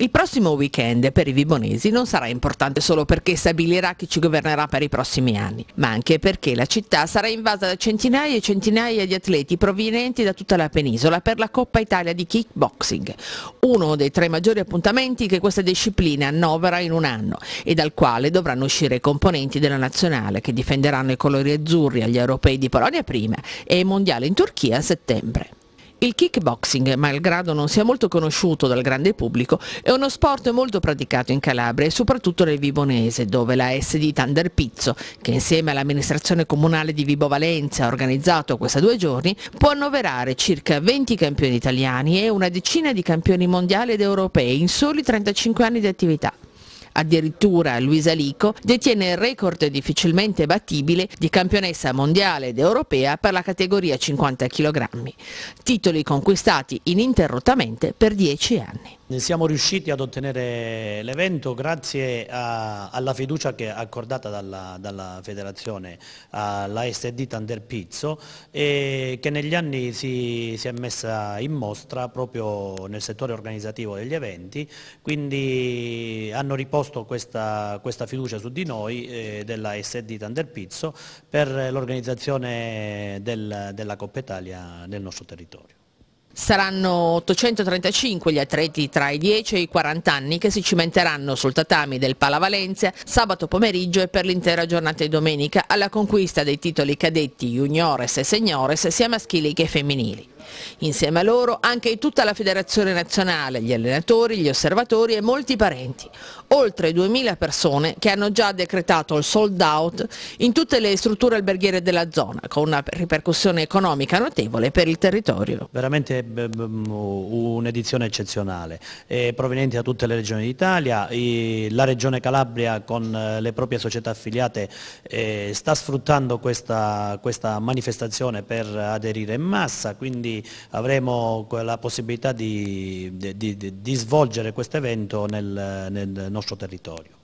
Il prossimo weekend per i vibonesi non sarà importante solo perché stabilirà chi ci governerà per i prossimi anni, ma anche perché la città sarà invasa da centinaia e centinaia di atleti provenienti da tutta la penisola per la Coppa Italia di Kickboxing, uno dei tre maggiori appuntamenti che questa disciplina annovera in un anno e dal quale dovranno uscire i componenti della nazionale che difenderanno i colori azzurri agli europei di Polonia prima e ai mondiali in Turchia a settembre. Il kickboxing, malgrado non sia molto conosciuto dal grande pubblico, è uno sport molto praticato in Calabria e soprattutto nel Vibonese, dove la SD di Thunder Pizzo, che insieme all'amministrazione comunale di Vibo Valenza ha organizzato questa due giorni, può annoverare circa 20 campioni italiani e una decina di campioni mondiali ed europei in soli 35 anni di attività. Addirittura Luisa Lico detiene il record difficilmente battibile di campionessa mondiale ed europea per la categoria 50 kg, titoli conquistati ininterrottamente per 10 anni. Siamo riusciti ad ottenere l'evento grazie a, alla fiducia che è accordata dalla, dalla federazione alla SD Tander Pizzo e che negli anni si, si, è messa in mostra proprio nel settore organizzativo degli eventi, quindi hanno riposto questa, questa fiducia su di noi eh, della SD Tander Pizzo per l'organizzazione del, della Coppa Italia nel nostro territorio. Saranno 835 gli atleti tra i 10 e i 40 anni che si cimenteranno sul tatami del Pala Valencia sabato pomeriggio e per l'intera giornata di domenica alla conquista dei titoli cadetti, juniores e seniores sia maschili che femminili. Insieme a loro anche tutta la federazione nazionale, gli allenatori, gli osservatori e molti parenti. Oltre 2.000 persone che hanno già decretato il sold out in tutte le strutture alberghiere della zona, con una ripercussione economica notevole per il territorio. Veramente eh, mm, un'edizione eccezionale, eh, proveniente da tutte le regioni d'Italia, la regione Calabria con eh, le proprie società affiliate sta sfruttando questa, questa manifestazione per aderire in massa, quindi quindi avremo la possibilità di, di, di, di svolgere questo evento nel, nel nostro territorio.